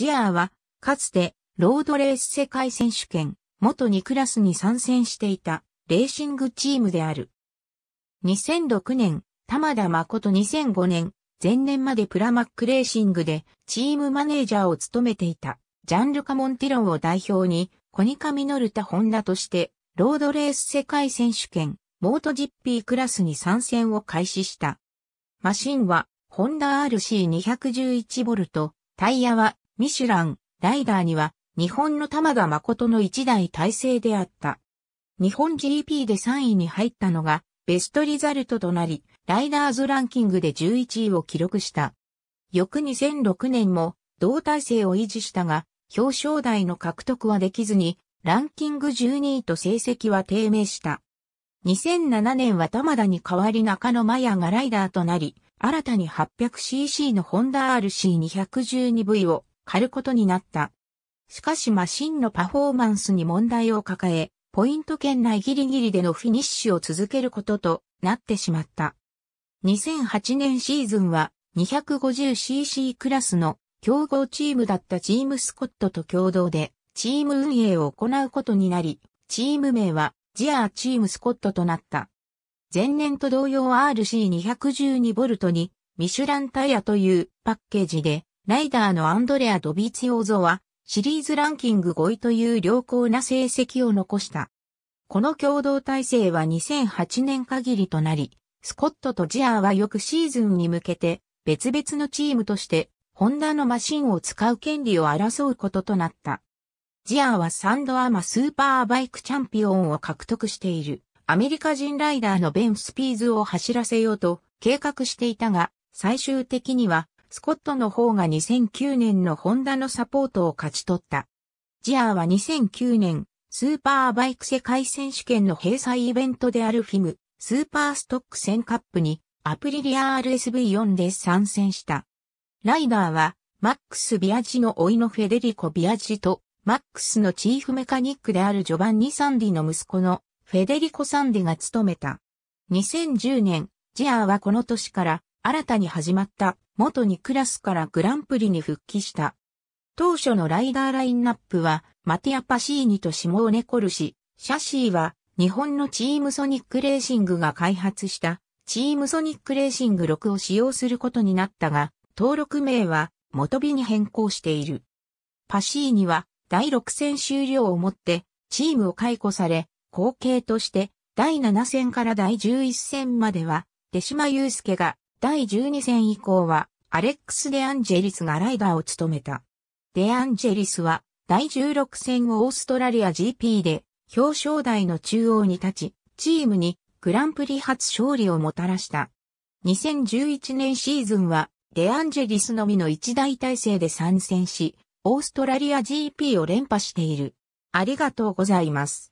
ジアーは、かつて、ロードレース世界選手権、元2クラスに参戦していた、レーシングチームである。2006年、玉田誠2005年、前年までプラマックレーシングで、チームマネージャーを務めていた、ジャンルカ・モンティロンを代表に、コニカミノルタ・ホンダとして、ロードレース世界選手権、モートジッピークラスに参戦を開始した。マシンは、ホンダ RC211 v タイヤはミシュラン、ライダーには、日本の玉田誠の一代体制であった。日本 GP で3位に入ったのが、ベストリザルトとなり、ライダーズランキングで11位を記録した。翌2006年も、同体制を維持したが、表彰台の獲得はできずに、ランキング12位と成績は低迷した。2007年は玉田に代わり中野麻也がライダーとなり、新たに 800cc のホンダ RC212V を狩ることになった。しかしマシンのパフォーマンスに問題を抱え、ポイント圏内ギリギリでのフィニッシュを続けることとなってしまった。2008年シーズンは 250cc クラスの競合チームだったチームスコットと共同でチーム運営を行うことになり、チーム名はジアーチームスコットとなった。前年と同様 RC212V にミシュランタイヤというパッケージでライダーのアンドレア・ドビーチヨーゾは、シリーズランキング5位という良好な成績を残した。この共同体制は2008年限りとなり、スコットとジアーはくシーズンに向けて別々のチームとしてホンダのマシンを使う権利を争うこととなった。ジアーはサンドアーマスーパーバイクチャンピオンを獲得しているアメリカ人ライダーのベン・スピーズを走らせようと計画していたが、最終的にはスコットの方が2009年のホンダのサポートを勝ち取った。ジアーは2009年、スーパーバイク世界選手権の閉鎖イベントであるフィム、スーパーストック1000カップに、アプリリア RSV4 で参戦した。ライダーは、マックス・ビアジの甥のフェデリコ・ビアジと、マックスのチーフメカニックであるジョバンニ・サンディの息子のフェデリコ・サンディが務めた。2010年、ジアーはこの年から新たに始まった元2クラスからグランプリに復帰した。当初のライダーラインナップは、マティア・パシーニとシモーネ・コルシ、シャシーは、日本のチームソニックレーシングが開発した、チームソニックレーシング6を使用することになったが、登録名は、元日に変更している。パシーニは、第6戦終了をもって、チームを解雇され、後継として、第7戦から第11戦までは、手島祐介が第12戦以降は、アレックス・デアンジェリスがライダーを務めた。デアンジェリスは、第16戦をオーストラリア GP で、表彰台の中央に立ち、チームにグランプリ初勝利をもたらした。2011年シーズンは、デアンジェリスのみの一大体制で参戦し、オーストラリア GP を連覇している。ありがとうございます。